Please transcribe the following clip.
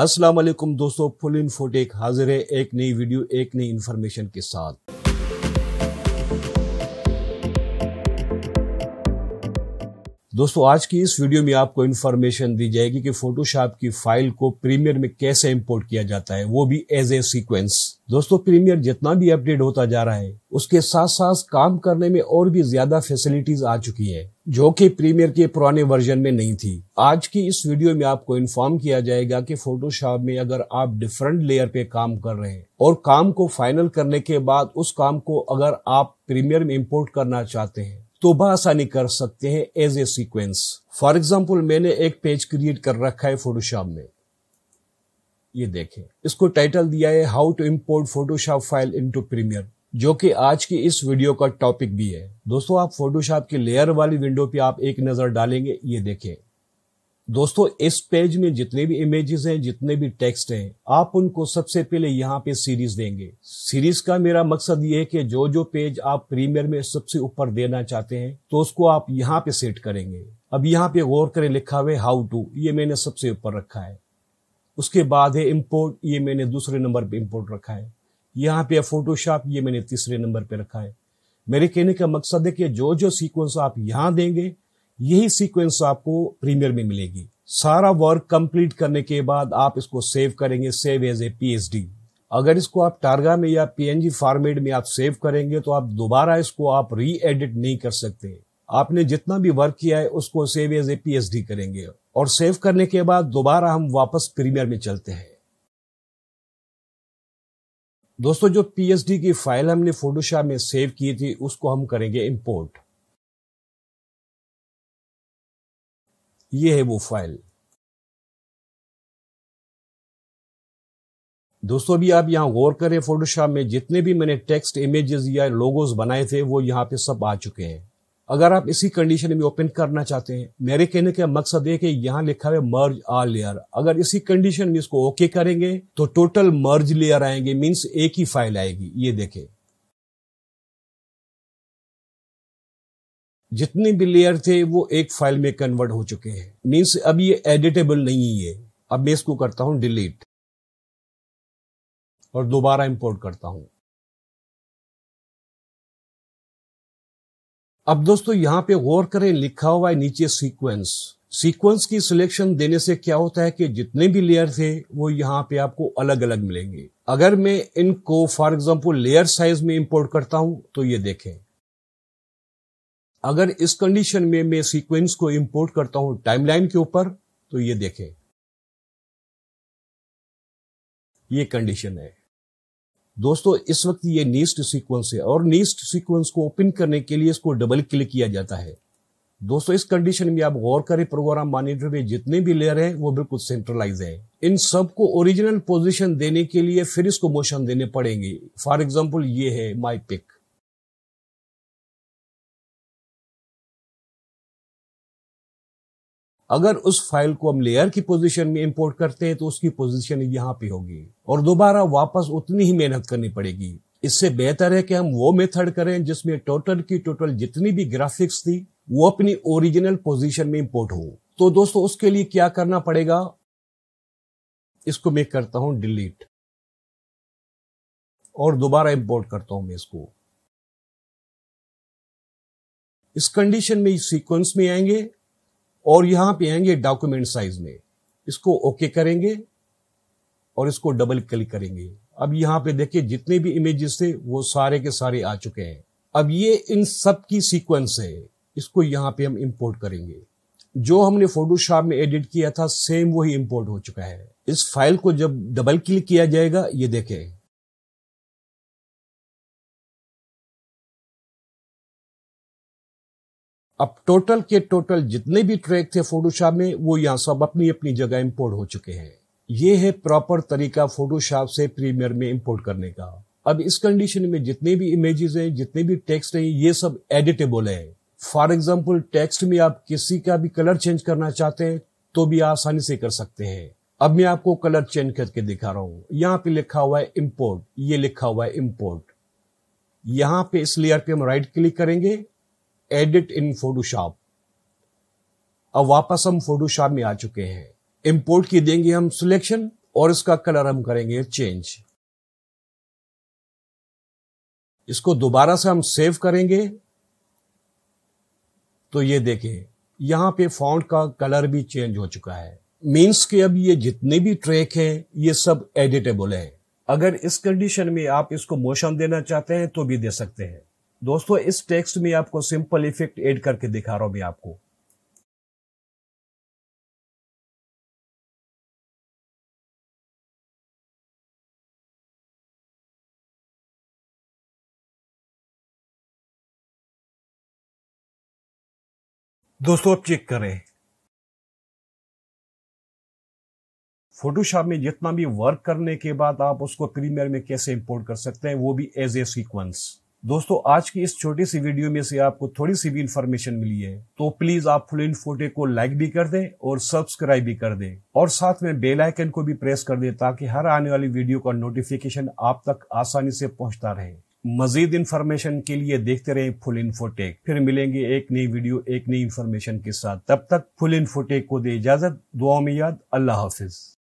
असलम दोस्तों full in फोटेक हाजिर है एक नई वीडियो एक नई इन्फॉर्मेशन के साथ दोस्तों आज की इस वीडियो में आपको इन्फॉर्मेशन दी जाएगी कि फोटोशॉप की फाइल को प्रीमियर में कैसे इंपोर्ट किया जाता है वो भी एज ए सीक्वेंस दोस्तों प्रीमियर जितना भी अपडेट होता जा रहा है उसके साथ साथ काम करने में और भी ज्यादा फैसिलिटीज आ चुकी है जो कि प्रीमियर के पुराने वर्जन में नहीं थी आज की इस वीडियो में आपको इन्फॉर्म किया जाएगा कि फोटोशॉप में अगर आप डिफरेंट लेयर पे काम कर रहे हैं और काम को फाइनल करने के बाद उस काम को अगर आप प्रीमियर में इम्पोर्ट करना चाहते हैं तो आसानी कर सकते हैं as a sequence for example मैंने एक पेज क्रिएट कर रखा है फोटोशॉप में ये देखें इसको टाइटल दिया है how to import Photoshop file to Premiere जो कि आज की इस वीडियो का टॉपिक भी है दोस्तों आप फोटोशॉप की लेयर वाली विंडो पे आप एक नजर डालेंगे ये देखें दोस्तों इस पेज में जितने भी इमेजेस हैं जितने भी टेक्स्ट हैं आप उनको सबसे पहले यहाँ पे सीरीज देंगे सीरीज का मेरा मकसद ये है कि जो जो पेज आप प्रीमियर में सबसे ऊपर देना चाहते हैं तो उसको आप यहाँ पे सेट करेंगे अब यहाँ पे गौर करें लिखा हुआ हाउ टू ये मैंने सबसे ऊपर रखा है उसके बाद है इम्पोर्ट ये मैंने दूसरे नंबर पर इम्पोर्ट रखा है यहाँ पे फोटोशॉप ये मैंने तीसरे नंबर पर रखा है मेरे कहने का मकसद है कि जो जो सीक्वेंस आप यहाँ देंगे यही सीक्वेंस आपको प्रीमियर में मिलेगी सारा वर्क कंप्लीट करने के बाद आप इसको सेव करेंगे सेव एज ए पीएचडी अगर इसको आप टारगा में या पीएनजी फॉर्मेट में आप सेव करेंगे तो आप दोबारा इसको आप री एडिट नहीं कर सकते आपने जितना भी वर्क किया है उसको सेव एज ए पीएचडी करेंगे और सेव करने के बाद दोबारा हम वापस प्रीमियर में चलते हैं दोस्तों जो पीएचडी की फाइल हमने फोटोशॉप में सेव की थी उसको हम करेंगे इंपोर्ट ये है वो फाइल दोस्तों भी आप यहां गौर करें फोटोशॉप में जितने भी मैंने टेक्स्ट इमेजेस या लोगोस बनाए थे वो यहां पे सब आ चुके हैं अगर आप इसी कंडीशन में ओपन करना चाहते हैं मेरे कहने का मकसद है कि यहां लिखा है मर्ज आ लेयर अगर इसी कंडीशन में इसको ओके करेंगे तो टोटल मर्ज लेयर आएंगे मीन्स एक ही फाइल आएगी ये देखें जितने भी लेयर थे वो एक फाइल में कन्वर्ट हो चुके हैं मीन्स अब ये एडिटेबल नहीं है अब मैं इसको करता हूं डिलीट और दोबारा इंपोर्ट करता हूं अब दोस्तों यहां पे गौर करें लिखा हुआ है नीचे सीक्वेंस सीक्वेंस की सिलेक्शन देने से क्या होता है कि जितने भी लेयर थे वो यहाँ पे आपको अलग अलग मिलेंगे अगर मैं इनको फॉर एग्जाम्पल लेयर साइज में इंपोर्ट करता हूं तो ये देखें अगर इस कंडीशन में मैं सीक्वेंस को इंपोर्ट करता हूं टाइमलाइन के ऊपर तो ये देखें ये कंडीशन है दोस्तों इस वक्त ये नीस्ट सीक्वेंस है और नीस्ट सीक्वेंस को ओपन करने के लिए इसको डबल क्लिक किया जाता है दोस्तों इस कंडीशन में आप गौर करें प्रोग्राम मॉनिटर में जितने भी लेयर हैं वो बिल्कुल सेंट्रलाइज है इन सब को ओरिजिनल पोजीशन देने के लिए फिर इसको मोशन देने पड़ेंगे फॉर एग्जांपल ये है माय पिक अगर उस फाइल को हम लेयर की पोजीशन में इंपोर्ट करते हैं तो उसकी पोजीशन यहाँ पे होगी और दोबारा वापस उतनी ही मेहनत करनी पड़ेगी इससे बेहतर है कि हम वो मेथड करें जिसमें टोटल की टोटल जितनी भी ग्राफिक्स थी वो अपनी ओरिजिनल पोजीशन में इंपोर्ट हो तो दोस्तों उसके लिए क्या करना पड़ेगा इसको मैं करता हूं डिलीट और दोबारा इंपोर्ट करता हूं मैं इसको इस कंडीशन में इस सीक्वेंस में आएंगे और यहां पे आएंगे डॉक्यूमेंट साइज में इसको ओके करेंगे और इसको डबल क्लिक करेंगे अब यहाँ पे देखिए जितने भी इमेजेस थे वो सारे के सारे आ चुके हैं अब ये इन सब की सीक्वेंस है इसको यहाँ पे हम इंपोर्ट करेंगे जो हमने फोटोशॉप में एडिट किया था सेम वही इंपोर्ट हो चुका है इस फाइल को जब डबल क्लिक किया जाएगा ये देखें अब टोटल के टोटल जितने भी ट्रैक थे फोटोशॉप में वो यहाँ सब अपनी अपनी जगह इम्पोर्ट हो चुके हैं ये है प्रॉपर तरीका फोटोशॉप से प्रीमियर में इम्पोर्ट करने का अब इस कंडीशन में जितने भी इमेजेस हैं जितने भी टेक्स्ट हैं ये सब एडिटेबल है फॉर एग्जाम्पल टेक्स्ट में आप किसी का भी कलर चेंज करना चाहते हैं तो भी आसानी से कर सकते हैं अब मैं आपको कलर चेंज करके दिखा रहा हूं यहाँ पे लिखा हुआ है इम्पोर्ट ये लिखा हुआ है इम्पोर्ट यहाँ पे इस लेयर पे हम राइट क्लिक करेंगे एडिट इन फोटोशॉप अब वापस हम फोटोशॉप में आ चुके हैं इंपोर्ट की देंगे हम सिलेक्शन और इसका कलर हम करेंगे चेंज इसको दोबारा से हम सेव करेंगे तो ये देखें यहां पे फॉन्ट का कलर भी चेंज हो चुका है मीन्स के अब ये जितने भी ट्रैक हैं ये सब एडिटेबल हैं अगर इस कंडीशन में आप इसको मोशन देना चाहते हैं तो भी दे सकते हैं दोस्तों इस टेक्स्ट में आपको सिंपल इफेक्ट ऐड करके दिखा रहा हूं मैं आपको दोस्तों आप चेक करें फोटोशॉप में जितना भी वर्क करने के बाद आप उसको प्रीमियर में कैसे इंपोर्ट कर सकते हैं वो भी एज ए सीक्वेंस दोस्तों आज की इस छोटी सी वीडियो में से आपको थोड़ी सी भी इन्फॉर्मेशन मिली है तो प्लीज आप फुल इन फोटे को लाइक भी कर दें और सब्सक्राइब भी कर दें और साथ में बेल आइकन को भी प्रेस कर दें ताकि हर आने वाली वीडियो का नोटिफिकेशन आप तक आसानी से पहुंचता रहे मजीद इन्फॉर्मेशन के लिए देखते रहे फुल इन्फोटेक फिर मिलेंगे एक नई वीडियो एक नई इन्फॉर्मेशन के साथ तब तक फुल इन्फोटेक को दे इजाजत दुआ में याद अल्लाह हाफिज